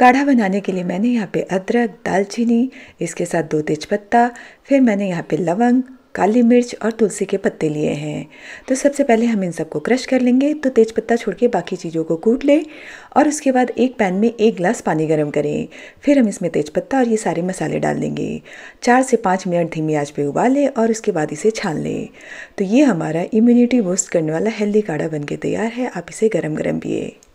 काढ़ा बनाने के लिए मैंने यहाँ पे अदरक दालचीनी इसके साथ दो तेजपत्ता फिर मैंने यहाँ पे लवंग काली मिर्च और तुलसी के पत्ते लिए हैं तो सबसे पहले हम इन सबको क्रश कर लेंगे तो तेज पत्ता छोड़ के बाकी चीज़ों को कूट लें और उसके बाद एक पैन में एक गिलास पानी गर्म करें फिर हम इसमें तेज पत्ता और ये सारे मसाले डाल देंगे चार से पाँच मिनट धीमी आंच पे उबालें और उसके बाद इसे छान लें तो ये हमारा इम्यूनिटी बूस्ट करने वाला हेल्दी काढ़ा बन के तैयार है आप इसे गर्म गर्म पिए